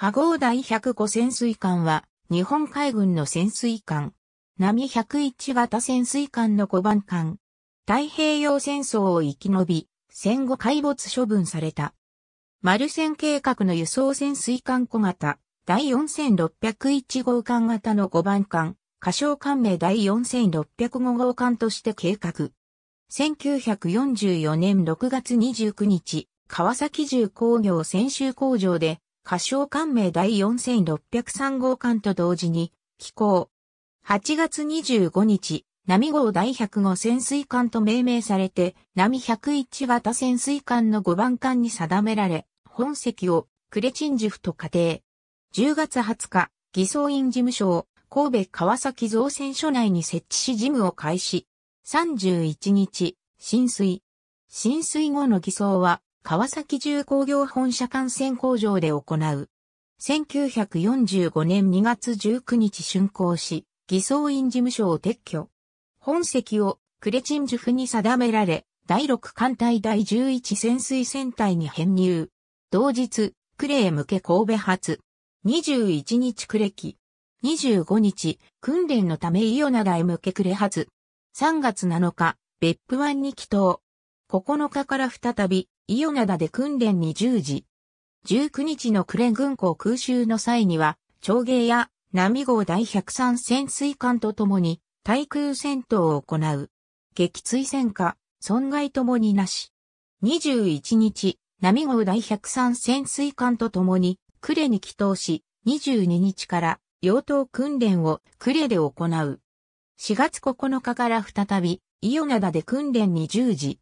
波号第105潜水艦は、日本海軍の潜水艦。波101型潜水艦の5番艦。太平洋戦争を生き延び、戦後海没処分された。丸戦計画の輸送潜水艦小型、第4601号艦型の5番艦、仮称艦名第4605号艦として計画。1944年6月29日、川崎重工業専修工場で、歌唱官名第4603号艦と同時に、寄港。8月25日、波号第1 0 5号潜水艦と命名されて、波101型潜水艦の5番艦に定められ、本籍をクレチンジフと仮定。10月20日、偽装院事務所を神戸川崎造船所内に設置し事務を開始。31日、浸水。浸水後の偽装は川崎重工業本社幹線工場で行う。1945年2月19日竣工し、偽装院事務所を撤去。本籍をクレチンジュフに定められ、第6艦隊第11潜水船隊に編入。同日、クレへ向け神戸発。21日クレ機。25日、訓練のためイオナダへ向けクレ発。3月7日、別府湾に帰島。9日から再び、伊予灘で訓練に従事。19日のクレ軍港空襲の際には、長芸や波号第103潜水艦と共に、対空戦闘を行う。撃墜戦火、損害ともになし。21日、波号第103潜水艦と共に、クレに帰投し、22日から、両東訓練をクレで行う。4月9日から再び、伊予灘で訓練に従事。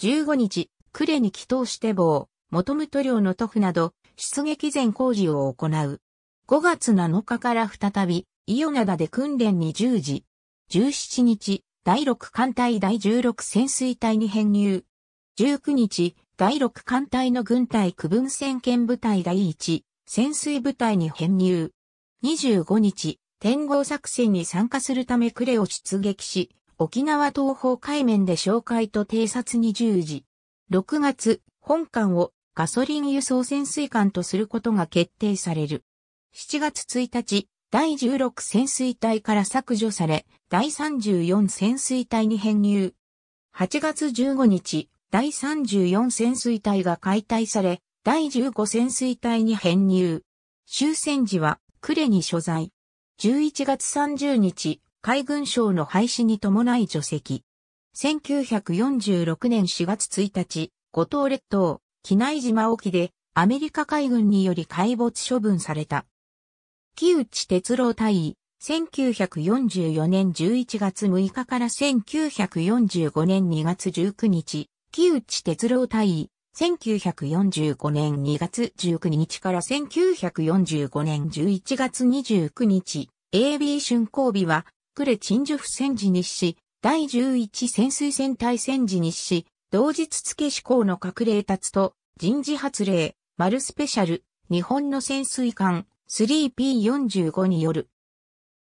15日、呉に祈祷して棒、元武領の塗布など、出撃前工事を行う。5月7日から再び、伊予灘で訓練に従事。17日、第6艦隊第16潜水隊に編入。19日、第6艦隊の軍隊区分戦艦部隊第1、潜水部隊に編入。25日、天候作戦に参加するため呉を出撃し、沖縄東方海面で哨戒と偵察に従事。6月、本艦をガソリン輸送潜水艦とすることが決定される。7月1日、第16潜水隊から削除され、第34潜水隊に編入。8月15日、第34潜水隊が解体され、第15潜水隊に編入。終戦時は、呉に所在。11月30日、海軍省の廃止に伴い除籍。1946年4月1日、五島列島、機内島沖でアメリカ海軍により海没処分された。木内哲郎大尉、1944年11月6日から1945年2月19日、木内哲郎大尉、1945年2月19日から1945年11月29日、AB 春光日は、呉陳樹不戦時日誌、第11潜水船対戦時日誌、同日付志向のれ例つと、人事発令、丸スペシャル、日本の潜水艦 3P45 による。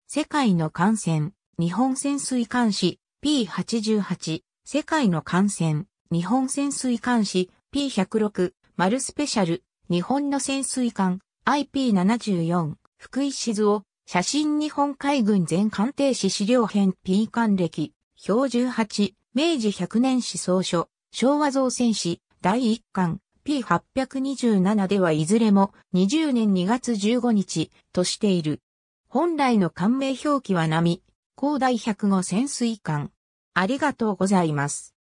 世界の艦船、日本潜水艦士 P88、世界の艦船、日本潜水艦士 P106、丸スペシャル、日本の潜水艦 IP74、福井静雄、写真日本海軍全艦艇士資料編 P 艦歴、表十八、明治百年史総書、昭和造船史、第一巻、P827 ではいずれも20年2月15日としている。本来の官名表記は波、広大105潜水艦。ありがとうございます。